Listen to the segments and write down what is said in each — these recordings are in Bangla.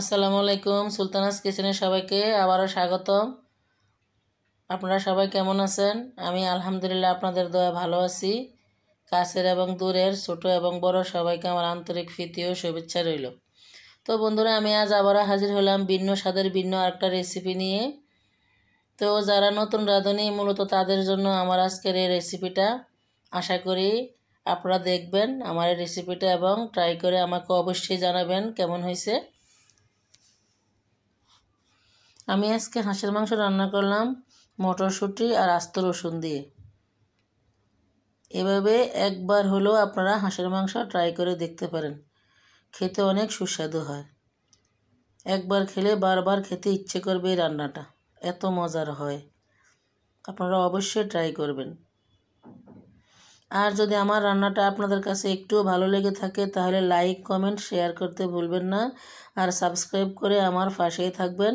আসসালামু আলাইকুম সুলতানাস কিচেনে সবাইকে আবারও স্বাগতম আপনারা সবাই কেমন আছেন আমি আলহামদুলিল্লাহ আপনাদের দয়া ভালো আছি কাছের এবং দূরের ছোট এবং বড় সবাইকে আমার আন্তরিক ফিতি ও শুভেচ্ছা রইল তো বন্ধুরা আমি আজ আবারও হাজির হলাম ভিন্ন স্বাদের ভিন্ন আরেকটা রেসিপি নিয়ে তো যারা নতুন রাঁধুনি মূলত তাদের জন্য আমার আজকের এই রেসিপিটা আশা করি আপনারা দেখবেন আমার এই রেসিপিটা এবং ট্রাই করে আমাকে অবশ্যই জানাবেন কেমন হয়েছে আমি আজকে হাঁসের মাংস রান্না করলাম মটরশুঁটি আর আস্ত রসুন দিয়ে এভাবে একবার হলেও আপনারা হাঁসের মাংস ট্রাই করে দেখতে পারেন খেতে অনেক সুস্বাদু হয় একবার খেলে বারবার খেতে ইচ্ছে করবে এই রান্নাটা এত মজার হয় আপনারা অবশ্যই ট্রাই করবেন আর যদি আমার রান্নাটা আপনাদের কাছে একটুও ভালো লেগে থাকে তাহলে লাইক কমেন্ট শেয়ার করতে ভুলবেন না আর সাবস্ক্রাইব করে আমার পাশেই থাকবেন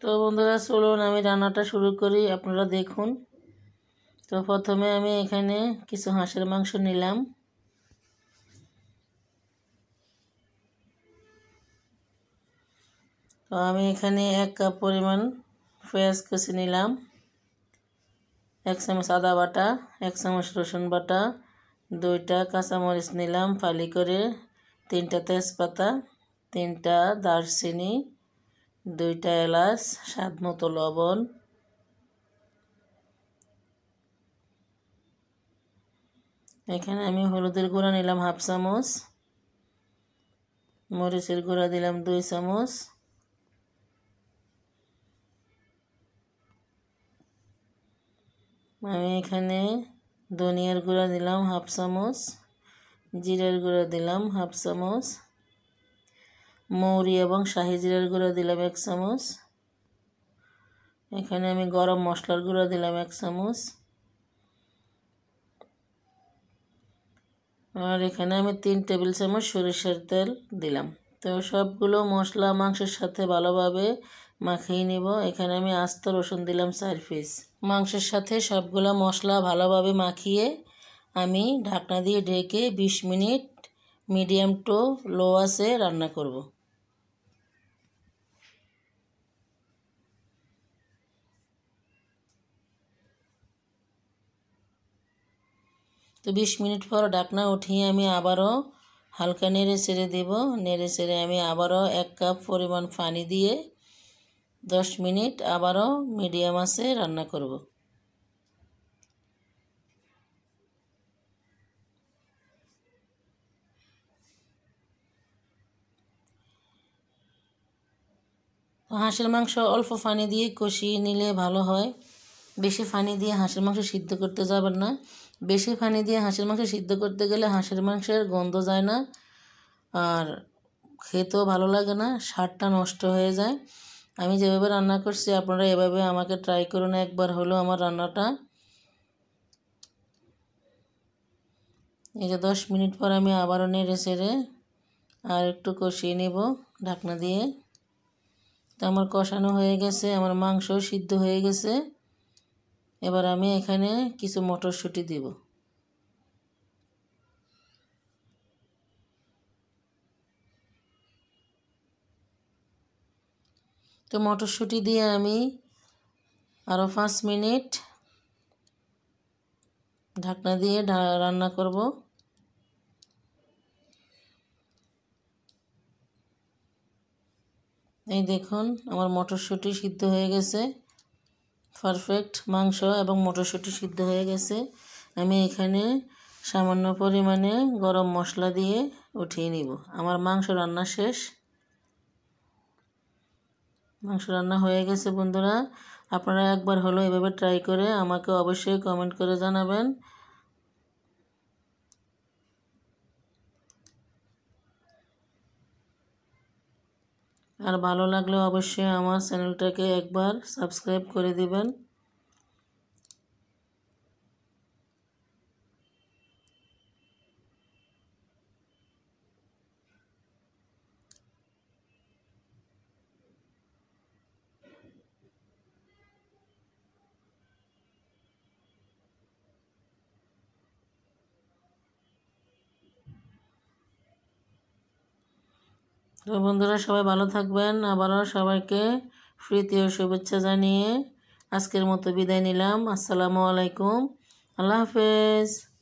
তো বন্ধুরা চলুন আমি রান্নাটা শুরু করি আপনারা দেখুন তো প্রথমে আমি এখানে কিছু হাঁসের মাংস নিলাম তো আমি এখানে এক কাপ পরিমাণ ফ্রেশ কুচি নিলাম এক চামচ আদা বাটা এক চামচ রসুন বাটা দুইটা কাঁচামরিচ নিলাম ফালি করে তিনটা তেজপাতা তিনটা দারচিনি দুইটা এলাচ স্বাদ মতো লবণ এখানে আমি হলুদের গুঁড়া নিলাম হাফ চামচ মরিচের গুঁড়া দিলাম দুই চামচ আমি এখানে ধনিয়ার গুঁড়া দিলাম হাফ চামচ জিরার গুঁড়া দিলাম হাফ চামচ মৌরি এবং শাহি জিরার গুঁড়ো দিলাম এক চামচ এখানে আমি গরম মশলার গুঁড়ো দিলাম এক চামচ আর এখানে আমি তিন টেবিল চামচ সরিষার তেল দিলাম তো সবগুলো মশলা মাংসের সাথে ভালোভাবে মাখিয়ে নিব এখানে আমি আস্ত রসুন দিলাম চার পিস মাংসের সাথে সবগুলো মশলা ভালোভাবে মাখিয়ে আমি ঢাকনা দিয়ে ঢেকে ২০ মিনিট মিডিয়াম টু লো আসে রান্না করব তো বিশ মিনিট পর ডাকনা উঠিয়ে আমি আবারও হালকা নেড়ে ছেড়ে দেব নেড়ে ছেড়ে আমি আবারও এক কাপ পরিমাণ পানি দিয়ে দশ মিনিট আবারও মিডিয়াম আসে রান্না করব হাঁসের মাংস অল্প পানি দিয়ে কষিয়ে নিলে ভালো হয় বেশি পানি দিয়ে হাঁসের মাংস সিদ্ধ করতে যাবেন না বেশি পানি দিয়ে হাঁসের মাংস সিদ্ধ করতে গেলে হাঁসের মাংসের গন্ধ যায় না আর খেতেও ভালো লাগে না স্বাদটা নষ্ট হয়ে যায় আমি যেভাবে রান্না করছি আপনারা এভাবে আমাকে ট্রাই করুন একবার হলো আমার রান্নাটা এই যে দশ মিনিট পর আমি আবারও নেড়ে সেড়ে আর একটু কষিয়ে নেব ঢাকনা দিয়ে তো আমার কষানো হয়ে গেছে আমার মাংস সিদ্ধ হয়ে গেছে এবার আমি এখানে কিছু মটরশুঁটি দিব তো মটরশুঁটি দিয়ে আমি আরও পাঁচ মিনিট ঢাকনা দিয়ে রান্না করব এই দেখুন আমার মটরশুঁটি সিদ্ধ হয়ে গেছে পারফেক্ট মাংস এবং মটরশুঁটি সিদ্ধ হয়ে গেছে আমি এখানে সামান্য পরিমাণে গরম মশলা দিয়ে উঠিয়ে নিব আমার মাংস রান্না শেষ মাংস রান্না হয়ে গেছে বন্ধুরা আপনারা একবার হলো এভাবে ট্রাই করে আমাকে অবশ্যই কমেন্ট করে জানাবেন আর ভালো লাগলে অবশ্যই আমার চ্যানেলটাকে একবার সাবস্ক্রাইব করে দিবেন তো বন্ধুরা সবাই ভালো থাকবেন আবারও সবাইকে প্রীতি ও শুভেচ্ছা জানিয়ে আজকের মতো বিদায় নিলাম আসসালামু আলাইকুম আল্লাহ হাফেজ